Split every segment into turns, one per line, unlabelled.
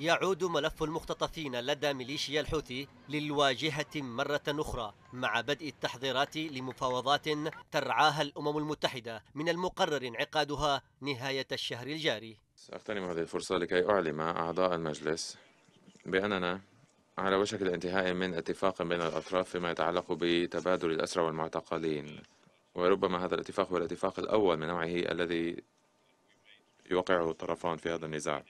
يعود ملف المختطفين لدى ميليشيا الحوثي للواجهة مرة أخرى مع بدء التحضيرات لمفاوضات ترعاها الأمم المتحدة من المقرر انعقادها نهاية الشهر الجاري
سأغتنم هذه الفرصة لكي أعلم أعضاء المجلس بأننا على وشك الانتهاء من اتفاق بين الأطراف فيما يتعلق بتبادل الأسرى والمعتقلين وربما هذا الاتفاق هو الاتفاق الأول من نوعه الذي يوقعه الطرفان في هذا النزاع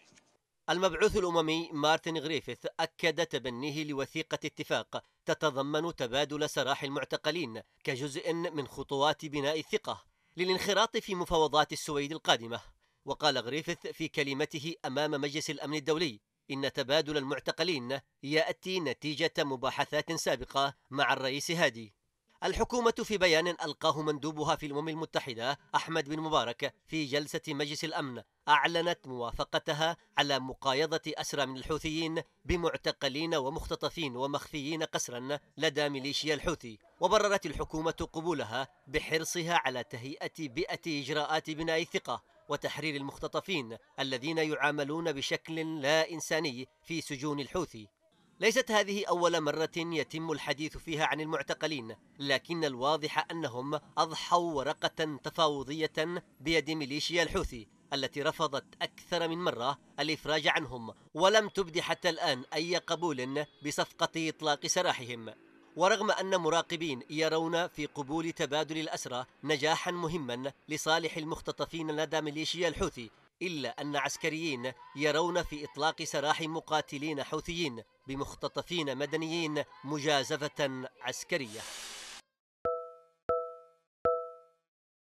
المبعوث الأممي مارتن غريفيث أكد تبنيه لوثيقة اتفاق تتضمن تبادل سراح المعتقلين كجزء من خطوات بناء الثقة للانخراط في مفاوضات السويد القادمة وقال غريفيث في كلمته أمام مجلس الأمن الدولي إن تبادل المعتقلين يأتي نتيجة مباحثات سابقة مع الرئيس هادي الحكومة في بيان ألقاه مندوبها في الأمم المتحدة أحمد بن مبارك في جلسة مجلس الأمن أعلنت موافقتها على مقايضة أسرى من الحوثيين بمعتقلين ومختطفين ومخفيين قسرا لدى ميليشيا الحوثي وبررت الحكومة قبولها بحرصها على تهيئة بيئة إجراءات بناء الثقة وتحرير المختطفين الذين يعاملون بشكل لا إنساني في سجون الحوثي ليست هذه أول مرة يتم الحديث فيها عن المعتقلين لكن الواضح أنهم أضحوا ورقة تفاوضية بيد ميليشيا الحوثي التي رفضت أكثر من مرة الإفراج عنهم ولم تبدي حتى الآن أي قبول بصفقة إطلاق سراحهم ورغم أن مراقبين يرون في قبول تبادل الأسرى نجاحا مهما لصالح المختطفين لدى ميليشيا الحوثي إلا أن عسكريين يرون في إطلاق سراح مقاتلين حوثيين بمختطفين مدنيين مجازفة عسكرية